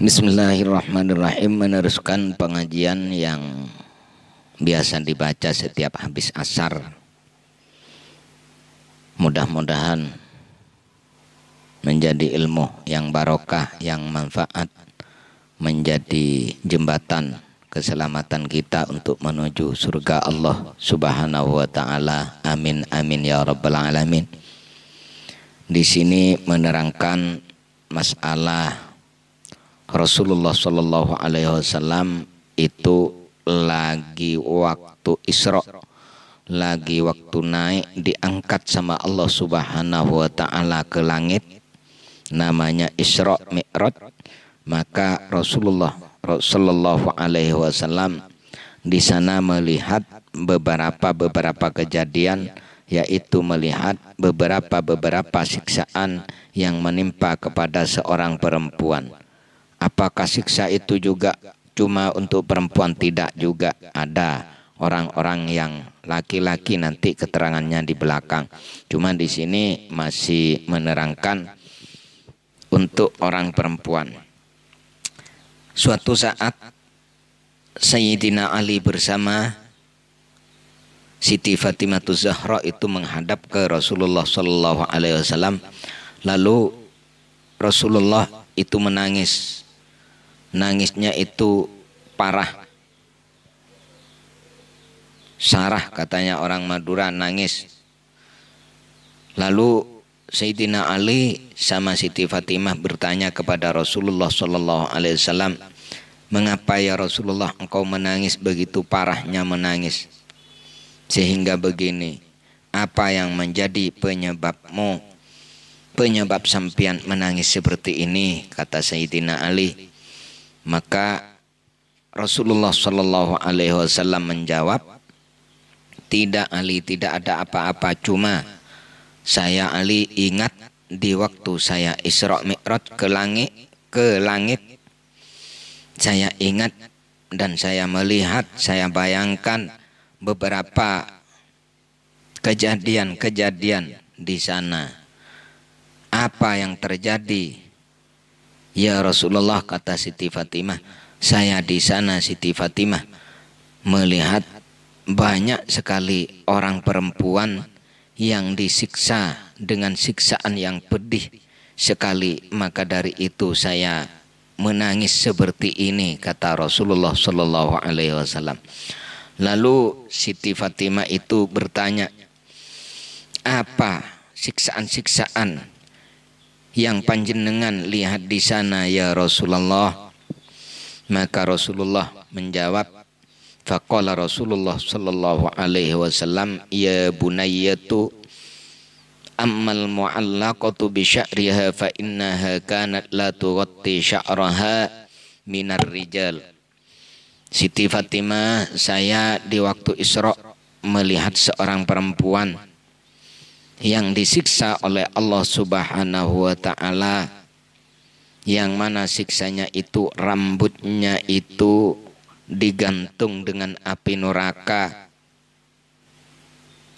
Bismillahirrahmanirrahim meneruskan pengajian yang biasa dibaca setiap habis asar mudah-mudahan menjadi ilmu yang barokah yang manfaat menjadi jembatan keselamatan kita untuk menuju surga Allah Subhanahu wa taala. Amin amin ya rabbal alamin. Di sini menerangkan masalah Rasulullah Shallallahu Alaihi Wasallam itu lagi waktu Isra lagi waktu naik diangkat sama Allah Subhanahu wa taala ke langit namanya Isra Mi'raj maka Rasulullah Shallallahu alaihi wasallam di sana melihat beberapa beberapa kejadian yaitu melihat beberapa beberapa siksaan yang menimpa kepada seorang perempuan Apakah siksa itu juga cuma untuk perempuan? Tidak juga ada orang-orang yang laki-laki nanti keterangannya di belakang. Cuma di sini masih menerangkan untuk orang perempuan. Suatu saat Sayyidina Ali bersama Siti Fatimah Zahra itu menghadap ke Rasulullah Shallallahu Alaihi Wasallam. Lalu Rasulullah itu menangis Nangisnya itu parah. Sarah katanya orang Madura nangis. Lalu Sayyidina Ali sama Siti Fatimah bertanya kepada Rasulullah Shallallahu Alaihi Wasallam, mengapa ya Rasulullah engkau menangis begitu parahnya menangis sehingga begini? Apa yang menjadi penyebabmu? Penyebab sampian menangis seperti ini kata Sayyidina Ali. Maka Rasulullah Shallallahu Alaihi Wasallam menjawab, tidak Ali, tidak ada apa-apa. Cuma saya Ali ingat di waktu saya Isra Mi'raj ke langit, ke langit saya ingat dan saya melihat, saya bayangkan beberapa kejadian-kejadian di sana. Apa yang terjadi Ya Rasulullah kata Siti Fatimah, saya di sana Siti Fatimah melihat banyak sekali orang perempuan yang disiksa dengan siksaan yang pedih sekali. Maka dari itu saya menangis seperti ini kata Rasulullah Shallallahu Alaihi Wasallam. Lalu Siti Fatimah itu bertanya, apa siksaan-siksaan yang panjenengan lihat di sana ya Rasulullah maka Rasulullah menjawab faqala Rasulullah sallallahu alaihi wasallam ya bunayyatu ammal mu'allaqatu bi sya'riha fa innaha kanat la tughatti sya'raha minar rijal Siti Fatimah saya di waktu Isra melihat seorang perempuan yang disiksa oleh Allah Subhanahu wa taala yang mana siksanya itu rambutnya itu digantung dengan api neraka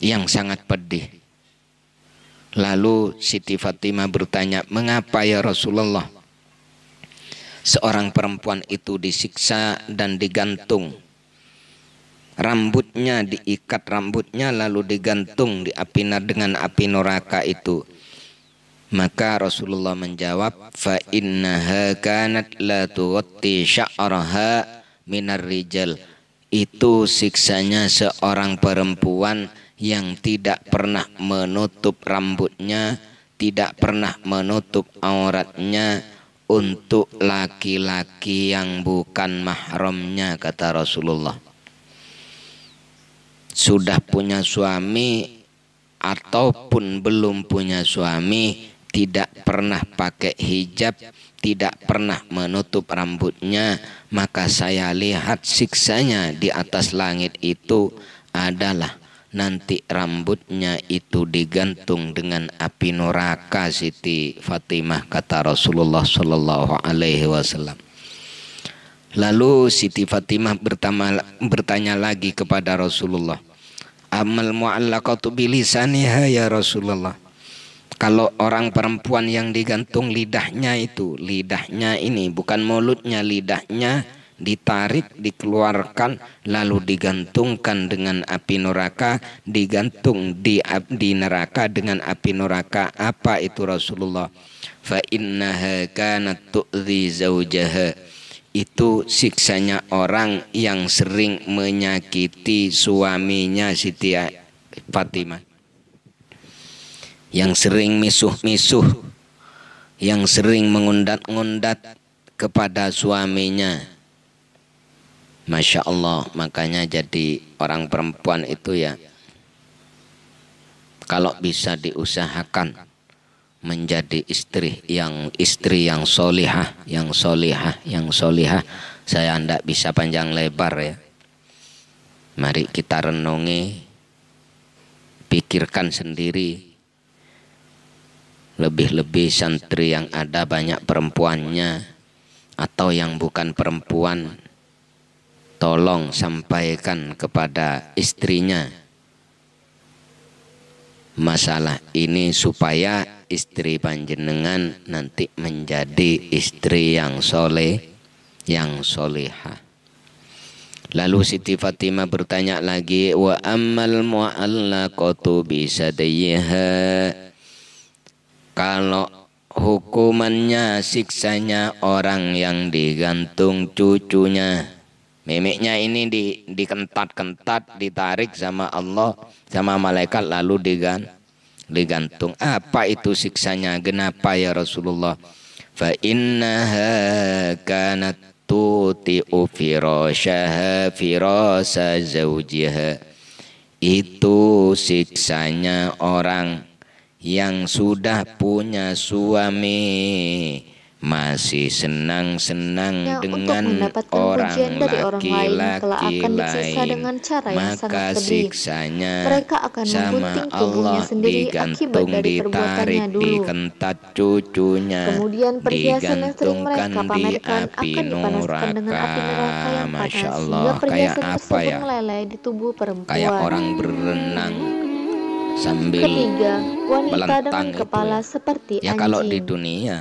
yang sangat pedih. Lalu Siti Fatimah bertanya, "Mengapa ya Rasulullah?" Seorang perempuan itu disiksa dan digantung rambutnya diikat rambutnya lalu digantung di api dengan api neraka itu maka Rasulullah menjawab fa innaha kanat la tughatti sya'raha minar rijal itu siksanya seorang perempuan yang tidak pernah menutup rambutnya tidak pernah menutup auratnya untuk laki-laki yang bukan mahramnya kata Rasulullah sudah punya suami ataupun belum punya suami tidak pernah pakai hijab tidak pernah menutup rambutnya maka saya lihat siksanya di atas langit itu adalah nanti rambutnya itu digantung dengan api neraka Siti Fatimah kata Rasulullah Sallallahu Alaihi Wasallam Lalu Siti Fatimah bertama, bertanya lagi kepada Rasulullah. Amal Mu'allakatu bilisaniha ya Rasulullah. Kalau orang perempuan yang digantung lidahnya itu, lidahnya ini bukan mulutnya, lidahnya ditarik, dikeluarkan, lalu digantungkan dengan api neraka, digantung di, di neraka dengan api neraka. Apa itu Rasulullah? Fa innaha kanat tu'zi zawjaha itu siksanya orang yang sering menyakiti suaminya Siti Fatimah yang sering misuh-misuh yang sering mengundat ngundat kepada suaminya Masya Allah makanya jadi orang perempuan itu ya kalau bisa diusahakan menjadi istri yang istri yang solihah, yang solihah, yang solihah. Saya tidak bisa panjang lebar ya. Mari kita renungi, pikirkan sendiri. Lebih-lebih santri yang ada banyak perempuannya atau yang bukan perempuan, tolong sampaikan kepada istrinya masalah ini supaya istri panjenengan nanti menjadi istri yang soleh, yang soleha. Lalu Siti Fatimah bertanya lagi, wa amal ammal bisa bisadayha. Kalau hukumannya siksanya orang yang digantung cucunya. Mimiknya ini di dikentat-kentat, ditarik sama Allah, sama malaikat lalu digantung digantung. Apa itu siksanya? Kenapa ya Rasulullah? Fa innaha kanat tuti'u firasyaha firasa zawjiha. Itu siksanya orang yang sudah punya suami masih senang-senang dengan orang laki-laki lain, cara yang maka siksanya mereka akan sama Allah digantung, ditarik, di kentat cucunya, Kemudian digantungkan di api neraka. Masya Allah, kayak apa ya? Kayak orang berenang sambil Ketiga, wanita melentang dengan kepala itu. Ya. seperti anjing. Ya kalau di dunia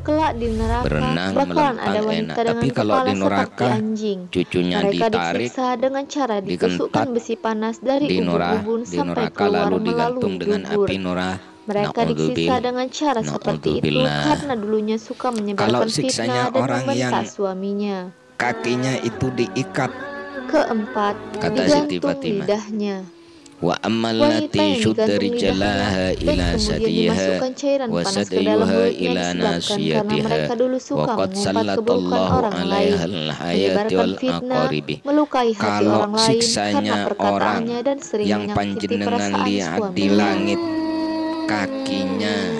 kelak di neraka berenang bakalan ada wanita enak. dengan kalau kepala di neraka, seperti anjing. Cucunya Mereka ditarik, disiksa dengan cara ditusukkan besi panas dari ubun-ubun sampai keluar lalu melalui dengan api nora Mereka disiksa dengan cara seperti itu karena dulunya suka menyebarkan fitnah dan yang suaminya. Kakinya itu diikat. Keempat, Kata digantung si lidahnya. Wa ammal lati syuddarijalaha ila sadiha wa sadayuha ila nasiyatiha wa qad sallatallahu alaiha al-hayati wal aqaribi kalau siksanya orang yang panjenengan lihat di langit kakinya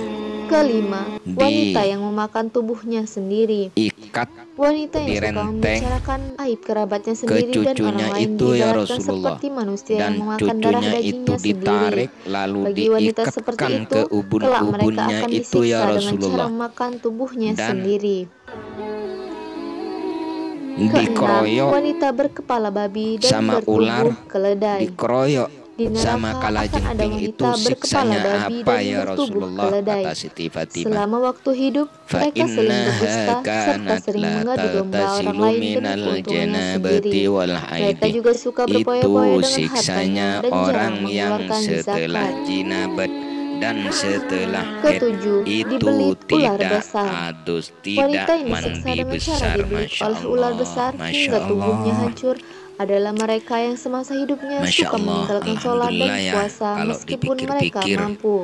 Kelima, wanita yang memakan tubuhnya sendiri. Ikat wanita yang suka membicarakan aib kerabatnya sendiri dan orang lain itu ya Rasulullah seperti manusia dan yang memakan darah itu ditarik sendiri. lalu Bagi wanita seperti itu, ke ubun akan itu ya dengan cara memakan tubuhnya dan sendiri. keenam wanita berkepala babi dan sama ular keledai dikeroyok di neraka Sama kala jengking itu siksanya apa ya Rasulullah kata Siti Fatimah. Selama waktu hidup, mereka sering berdusta serta sering mengadu domba orang lain demi keuntungannya sendiri. Mereka juga suka berpoya-poya dengan siksanya orang yang setelah jinabat dan setelah ketujuh itu tidak adus tidak mandi besar masya Allah, masya Allah. tubuhnya hancur adalah mereka yang semasa hidupnya Masya suka Allah, meninggalkan sholat dan ya, puasa meskipun mereka mampu.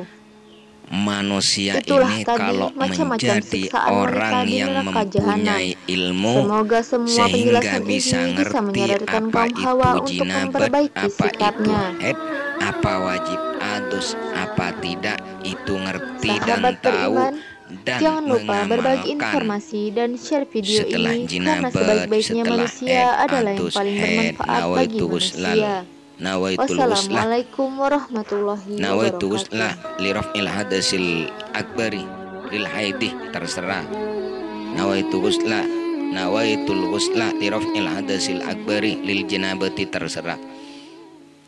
Manusia Itulah ini tadi kalau menjadi orang yang mempunyai ilmu Semoga semua sehingga bisa ini ngerti bisa menyadarkan apa kaum hawa untuk memperbaiki apa sikapnya. itu head, apa wajib adus, apa tidak itu ngerti Sahabat dan tahu beriman, dan Jangan lupa berbagi informasi dan share video ini karena sebaik-baiknya manusia adalah yang paling bermanfaat bagi manusia. Wassalamualaikum warahmatullahi wabarakatuh. lirafil hadasil akbari lil haidih terserah. Nawaitulah nawaitul ghusla lirafil hadasil akbari lil janabati terserah.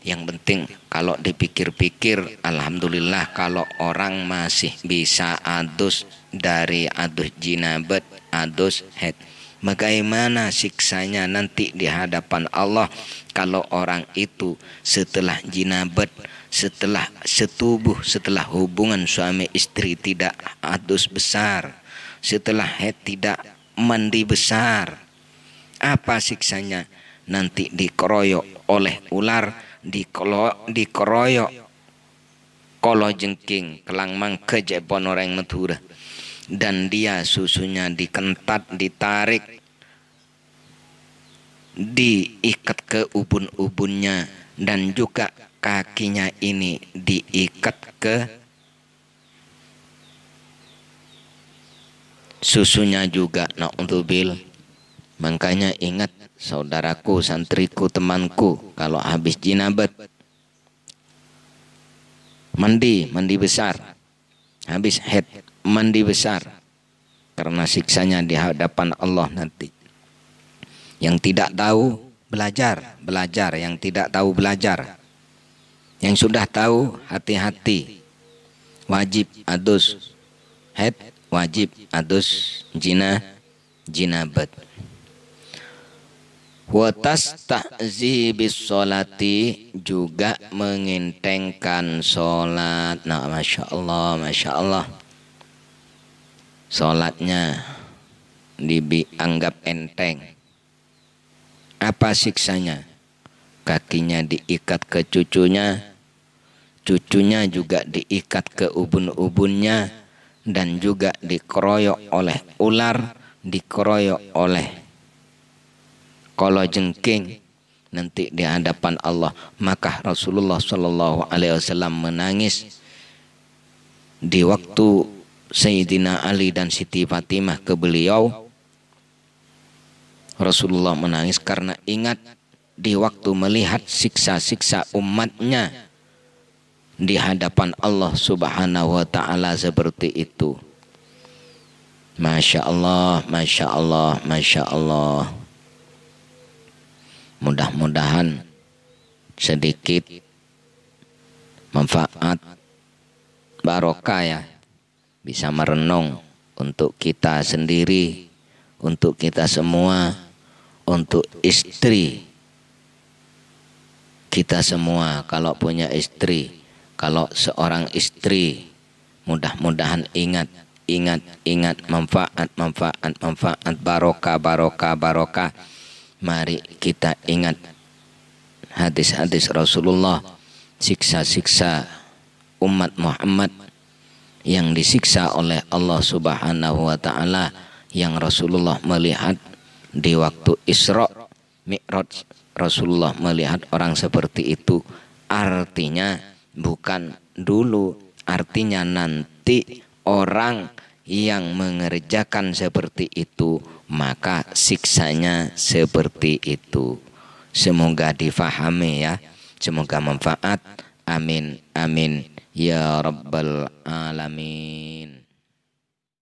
Yang penting kalau dipikir-pikir Alhamdulillah kalau orang masih bisa adus dari adus jinabat adus head Bagaimana siksanya nanti di hadapan Allah kalau orang itu setelah jinabat, setelah setubuh, setelah hubungan suami istri tidak adus besar, setelah head tidak mandi besar. Apa siksanya? Nanti dikeroyok oleh ular, dikeroyok kolo jengking kelang mangke jebon orang metura dan dia susunya dikentat ditarik diikat ke ubun-ubunnya dan juga kakinya ini diikat ke susunya juga untuk bil, makanya ingat saudaraku, santriku, temanku, kalau habis jinabat, mandi, mandi besar, habis head, mandi besar, karena siksanya di hadapan Allah nanti. Yang tidak tahu belajar, belajar, yang tidak tahu belajar. Yang sudah tahu hati-hati. Wajib adus head, wajib adus jina jinabat. Watas takzibis solati juga mengintengkan solat. Nah, masya Allah, masya Allah. Solatnya dianggap enteng. Apa siksanya? Kakinya diikat ke cucunya, cucunya juga diikat ke ubun-ubunnya, dan juga dikeroyok oleh ular, dikeroyok oleh kalau jengking nanti di hadapan Allah maka Rasulullah Shallallahu Alaihi Wasallam menangis di waktu Sayyidina Ali dan Siti Fatimah ke beliau Rasulullah menangis karena ingat di waktu melihat siksa-siksa umatnya di hadapan Allah Subhanahu wa taala seperti itu Masya Allah, Masya Allah, Masya Allah mudah-mudahan sedikit manfaat barokah ya bisa merenung untuk kita sendiri untuk kita semua untuk istri kita semua kalau punya istri kalau seorang istri mudah-mudahan ingat ingat ingat manfaat manfaat manfaat barokah barokah barokah Mari kita ingat hadis-hadis Rasulullah, siksa-siksa umat Muhammad yang disiksa oleh Allah Subhanahu wa taala yang Rasulullah melihat di waktu Isra Mi'raj Rasulullah melihat orang seperti itu artinya bukan dulu artinya nanti orang yang mengerjakan seperti itu maka siksanya seperti itu. Semoga difahami ya. Semoga manfaat. Amin. Amin. Ya Rabbal Alamin.